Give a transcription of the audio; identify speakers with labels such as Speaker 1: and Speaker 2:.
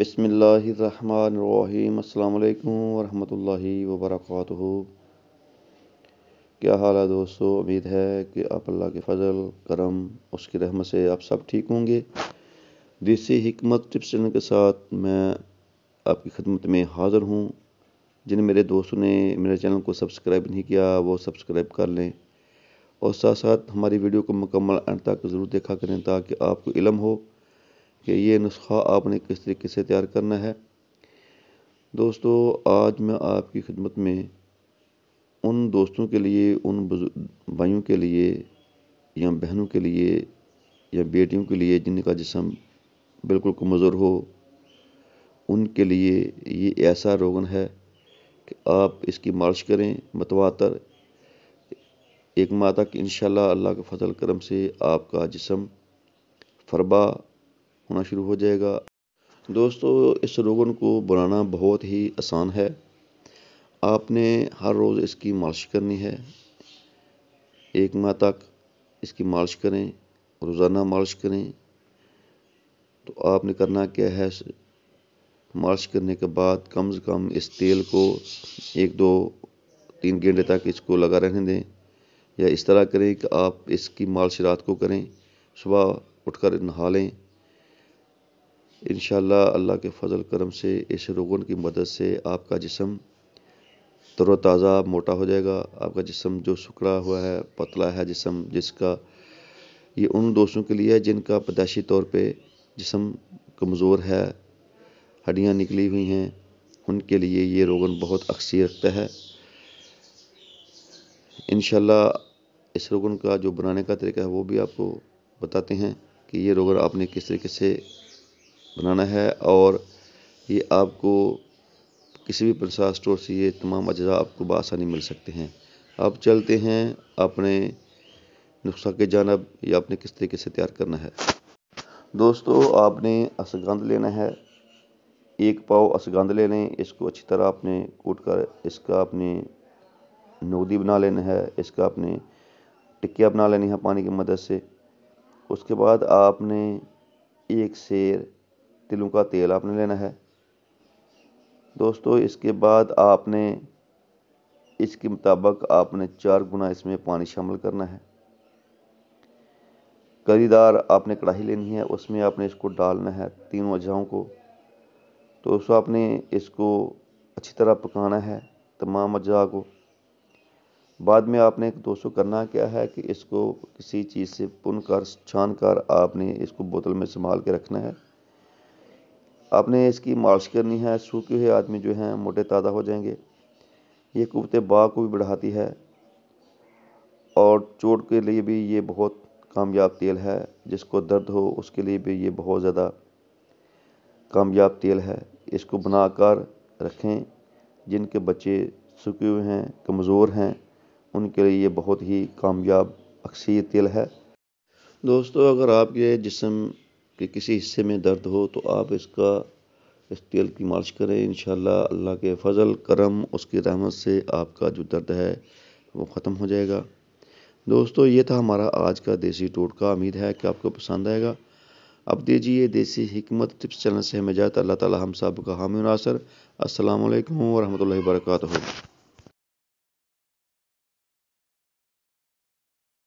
Speaker 1: बसमीम अल्लाम वरहमतुल्लाहि वबरकatuह क्या हाल है दोस्तों उम्मीद है कि आप अल्लाह के फजल करम उसकी रहमत से आप सब ठीक होंगे देसी हमत टिप्स चैनल के साथ मैं आपकी खदमत में हाज़िर हूँ जिन मेरे दोस्तों ने मेरे चैनल को सब्सक्राइब नहीं किया वो सब्सक्राइब कर लें और साथ साथ हमारी वीडियो को मुकम्मल एंड तक ज़रूर देखा करें ताकि आपको इलम हो कि ये नुस्खा आपने किस तरीके से तैयार करना है दोस्तों आज मैं आपकी खिदमत में उन दोस्तों के लिए उन भाइयों के लिए या बहनों के लिए या बेटियों के लिए जिनका जिसम बिल्कुल कमज़ोर हो उनके लिए ये ऐसा रोगन है कि आप इसकी मालिश करें मतवातर एक माह तक इन अल्लाह के फजल करम से आपका जिसम फरबा होना शुरू हो जाएगा दोस्तों इस रोगन को बनाना बहुत ही आसान है आपने हर रोज़ इसकी मालिश करनी है एक माह तक इसकी मालिश करें रोज़ाना मालिश करें तो आपने करना क्या है मालिश करने के बाद कम से कम इस तेल को एक दो तीन घंटे तक इसको लगा रहने दें या इस तरह करें कि आप इसकी मालिश रात को करें सुबह उठकर नहा लें इन अल्लाह के फजल करम से इस रोगन की मदद से आपका जिसम तरोताज़ा मोटा हो जाएगा आपका जिसम जो सुखड़ा हुआ है पतला है जिसम जिसका ये उन दोस्तों के लिए है जिनका पदाशी तौर पे जिसम कमज़ोर है हड्डियाँ निकली हुई हैं उनके लिए ये रोगन बहुत अक्सी रखता है इन इस रोगन का जो बनाने का तरीका है वो भी आपको बताते हैं कि ये रोगन आपने किस तरीके से बनाना है और ये आपको किसी भी प्रसाद स्टोर से ये तमाम अज्जा आपको बसानी मिल सकते हैं अब चलते हैं अपने नुस्खा के जानब या आपने किस तरीके से तैयार करना है दोस्तों आपने असगंध लेना है एक पाव असगंध ले लें इसको अच्छी तरह आपने कूट कर इसका आपने नोदी बना लेना है इसका आपने टिक्किया बना लेनी है पानी की मदद से उसके बाद आपने एक शेर तिलों का तेल आपने लेना है दोस्तों इसके बाद आपने इसके मुताबिक आपने चार गुना इसमें पानी शामिल करना है करीदार आपने कढ़ाई लेनी है उसमें आपने इसको डालना है तीनों अजाओं को तो उसको आपने इसको अच्छी तरह पकाना है तमाम अज्जा को बाद में आपने दोस्तों करना क्या है कि इसको किसी चीज़ से पुन कर छान कर आपने इसको बोतल में संभाल के रखना है आपने इसकी मालिश करनी है सूखे हुए आदमी जो हैं मोटे ताज़ा हो जाएंगे ये कुत बा को भी बढ़ाती है और चोट के लिए भी ये बहुत कामयाब तेल है जिसको दर्द हो उसके लिए भी ये बहुत ज़्यादा कामयाब तेल है इसको बनाकर रखें जिनके बच्चे सूखे हुए हैं कमज़ोर हैं उनके लिए ये बहुत ही कामयाब अक्सर तेल है दोस्तों अगर आपके जिसम कि किसी हिस्से में दर्द हो तो आप इसका इस तेल की मालिश करें इन अल्लाह के फजल करम उसकी रहमत से आपका जो दर्द है वो ख़त्म हो जाएगा दोस्तों ये था हमारा आज का देसी टोटका उम्मीद है कि आपको पसंद आएगा अब दीजिए देसी हमत टिप्स चैनल से हमें जाता अल्लाह ताली हम सब का हामिनासर असल वरहमल वर्का